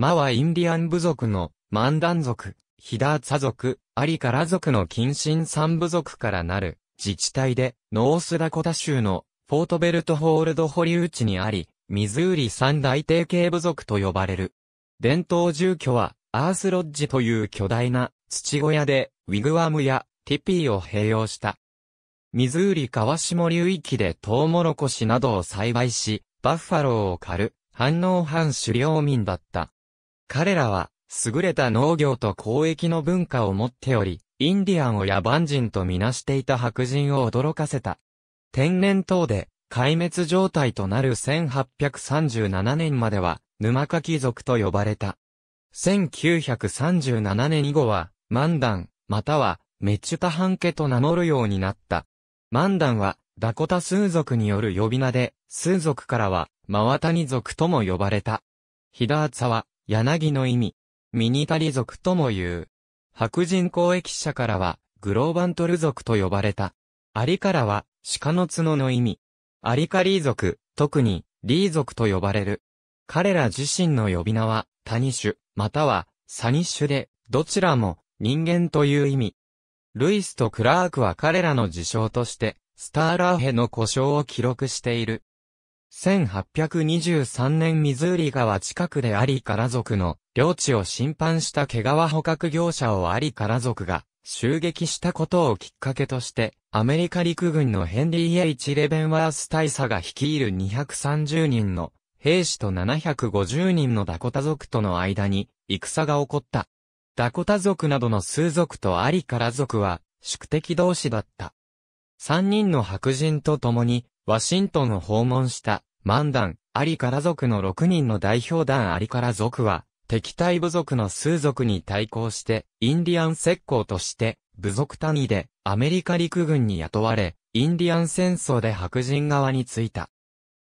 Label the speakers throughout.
Speaker 1: マはインディアン部族のマンダン族、ヒダーツァ族、アリカラ族の近親三部族からなる自治体でノースダコタ州のフォートベルトホールド保留地にあり、ミズーリ三大定型部族と呼ばれる。伝統住居はアースロッジという巨大な土小屋でウィグワムやティピーを併用した。ミズーリ川下流域でトウモロコシなどを栽培し、バッファローを狩る、反応反狩猟民だった。彼らは、優れた農業と交易の文化を持っており、インディアンを野蛮人とみなしていた白人を驚かせた。天然痘で、壊滅状態となる1837年までは、沼か族と呼ばれた。1937年以後は、マンダン、または、メチュタハン家と名乗るようになった。マンダンは、ダコタ数族による呼び名で、数族からは、マワタニ族とも呼ばれた。ヒダーツァは、柳の意味、ミニタリ族とも言う。白人交易者からは、グローバントル族と呼ばれた。アリからは、鹿の角の意味。アリカリー族、特に、リー族と呼ばれる。彼ら自身の呼び名は、タニシュ、または、サニッシュで、どちらも、人間という意味。ルイスとクラークは彼らの事象として、スターラーヘの故障を記録している。1823年ミズーリ川近くでアリカラ族の領地を侵犯した毛皮捕獲業者をアリカラ族が襲撃したことをきっかけとして、アメリカ陸軍のヘンリー・ H・ レベンワース大佐が率いる230人の兵士と750人のダコタ族との間に戦が起こった。ダコタ族などの数族とアリカラ族は宿敵同士だった。3人の白人と共にワシントンを訪問した、マンダン、アリカラ族の6人の代表団アリカラ族は、敵対部族の数族に対抗して、インディアン石膏として、部族単位で、アメリカ陸軍に雇われ、インディアン戦争で白人側に着いた。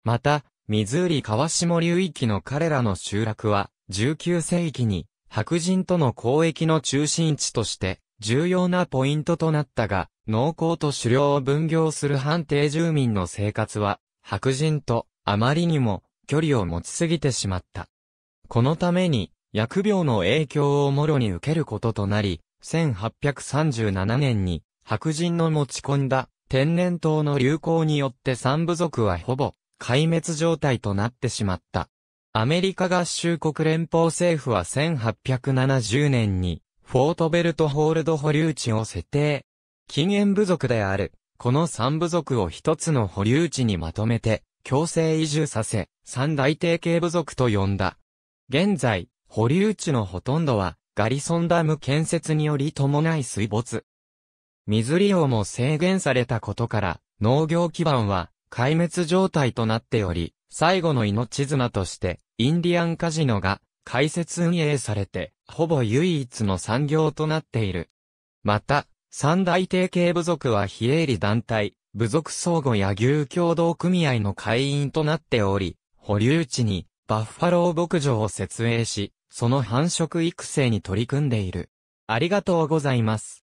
Speaker 1: また、ミズーリ川下流域の彼らの集落は、19世紀に、白人との交易の中心地として、重要なポイントとなったが、農耕と狩猟を分業する判定住民の生活は、白人とあまりにも距離を持ちすぎてしまった。このために、疫病の影響をもろに受けることとなり、1837年に白人の持ち込んだ天然痘の流行によって三部族はほぼ壊滅状態となってしまった。アメリカ合衆国連邦政府は1870年にフォートベルトホールド保留地を設定。禁煙部族である、この三部族を一つの保留地にまとめて、強制移住させ、三大定型部族と呼んだ。現在、保留地のほとんどは、ガリソンダム建設により伴い水没。水利用も制限されたことから、農業基盤は壊滅状態となっており、最後の命綱として、インディアンカジノが開設運営されて、ほぼ唯一の産業となっている。また、三大定型部族は非営利団体、部族相互野牛共同組合の会員となっており、保留地にバッファロー牧場を設営し、その繁殖育成に取り組んでいる。ありがとうございます。